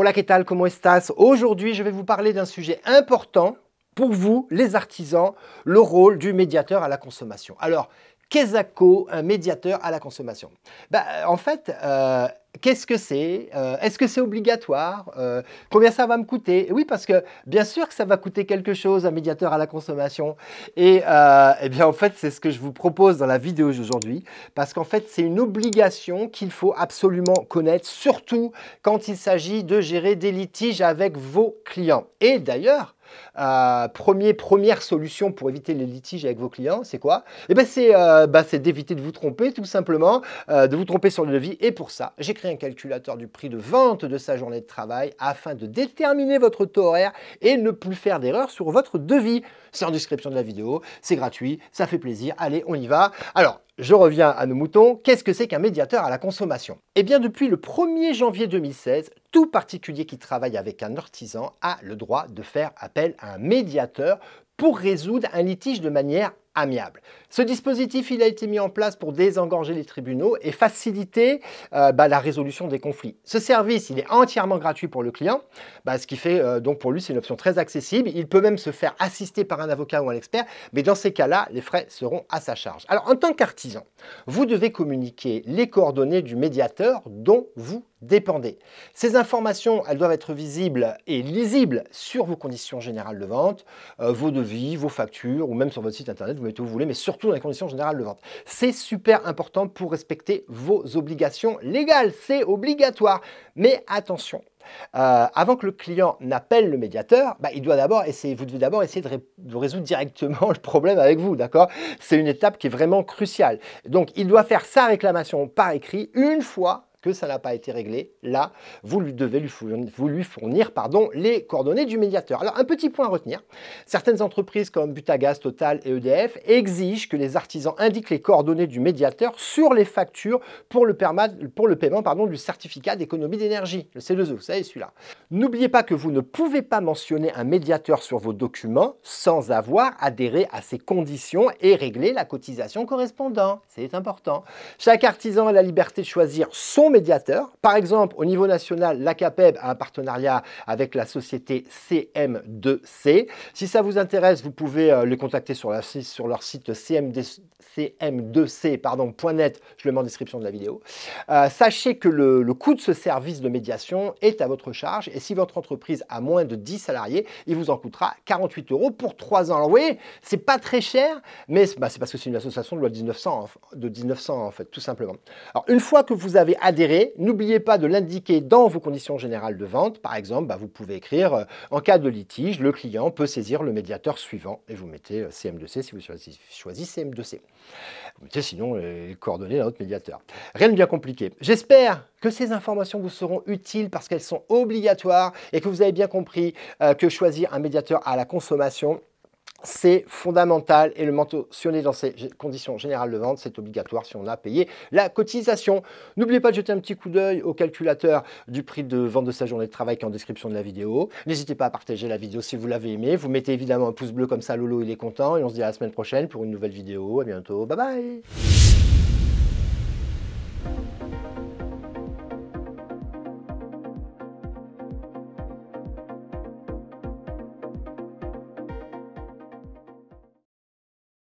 Hola, ¿qué tal? ¿Cómo estás? Aujourd'hui, je vais vous parler d'un sujet important pour vous, les artisans, le rôle du médiateur à la consommation. Alors, qu'est-ce un médiateur à la consommation bah, En fait, euh, Qu'est-ce que c'est euh, Est-ce que c'est obligatoire euh, Combien ça va me coûter Oui, parce que bien sûr que ça va coûter quelque chose, un médiateur à la consommation. Et euh, eh bien, en fait, c'est ce que je vous propose dans la vidéo d'aujourd'hui, parce qu'en fait, c'est une obligation qu'il faut absolument connaître, surtout quand il s'agit de gérer des litiges avec vos clients. Et d'ailleurs, euh, première solution pour éviter les litiges avec vos clients, c'est quoi eh ben euh, bah, c'est d'éviter de vous tromper tout simplement, euh, de vous tromper sur le devis. Et pour ça, j'ai créé un calculateur du prix de vente de sa journée de travail afin de déterminer votre taux horaire et ne plus faire d'erreur sur votre devis. C'est en description de la vidéo, c'est gratuit, ça fait plaisir. Allez, on y va. Alors, je reviens à nos moutons. Qu'est-ce que c'est qu'un médiateur à la consommation Eh bien, depuis le 1er janvier 2016, tout particulier qui travaille avec un artisan a le droit de faire appel à un médiateur pour résoudre un litige de manière amiable. Ce dispositif, il a été mis en place pour désengorger les tribunaux et faciliter euh, bah, la résolution des conflits. Ce service, il est entièrement gratuit pour le client, bah, ce qui fait euh, donc pour lui, c'est une option très accessible. Il peut même se faire assister par un avocat ou un expert, mais dans ces cas-là, les frais seront à sa charge. Alors, en tant qu'artisan, vous devez communiquer les coordonnées du médiateur dont vous dépendez. Ces informations, elles doivent être visibles et lisibles sur vos conditions générales de vente, euh, vos devis, vos factures, ou même sur votre site internet, vous mettez où vous voulez, mais surtout dans les conditions générales de vente. C'est super important pour respecter vos obligations légales, c'est obligatoire. Mais attention, euh, avant que le client n'appelle le médiateur, bah, il doit d'abord essayer, vous devez d'abord essayer de, de, résoudre directement le problème avec vous, d'accord C'est une étape qui est vraiment cruciale. Donc, il doit faire sa réclamation par écrit une fois que ça n'a pas été réglé, là, vous lui devez lui fournir, pardon, les coordonnées du médiateur. Alors, un petit point à retenir, certaines entreprises comme Butagaz, Total et EDF exigent que les artisans indiquent les coordonnées du médiateur sur les factures pour le, pour le paiement pardon, du certificat d'économie d'énergie, le c 2 e, vous savez celui-là. N'oubliez pas que vous ne pouvez pas mentionner un médiateur sur vos documents sans avoir adhéré à ses conditions et réglé la cotisation correspondante. C'est important. Chaque artisan a la liberté de choisir son médiateurs. Par exemple, au niveau national, l'ACAPEB a un partenariat avec la société CM2C. Si ça vous intéresse, vous pouvez euh, les contacter sur, sur leur site cm2c.net, je le mets en description de la vidéo. Euh, sachez que le, coût de ce service de médiation est à votre charge et si votre entreprise a moins de 10 salariés, il vous en coûtera 48 euros pour 3 ans. Alors, vous voyez, c'est pas très cher, mais c'est bah, parce que c'est une association de loi 1900, de 1900 hein, en fait, tout simplement. Alors, une fois que vous avez adhéré n'oubliez pas de l'indiquer dans vos conditions générales de vente. Par exemple, bah, vous pouvez écrire euh, en cas de litige, le client peut saisir le médiateur suivant et vous mettez CM2C euh, si vous choisissez, CM2C. Vous mettez sinon euh, les coordonnées d'un autre médiateur. Rien de bien compliqué. J'espère que ces informations vous seront utiles parce qu'elles sont obligatoires et que vous avez bien compris que choisir un médiateur à la consommation c'est fondamental et le manteau, est dans ces conditions générales de vente, c'est obligatoire si on a payé la cotisation. N'oubliez pas de jeter un petit coup d'œil au calculateur du prix de vente de sa journée de travail qui est en description de la vidéo. N'hésitez pas à partager la vidéo si vous l'avez aimé. Vous mettez évidemment un pouce bleu comme ça, Lolo il est content et on se dit à la semaine prochaine pour une nouvelle vidéo. À bientôt, bye bye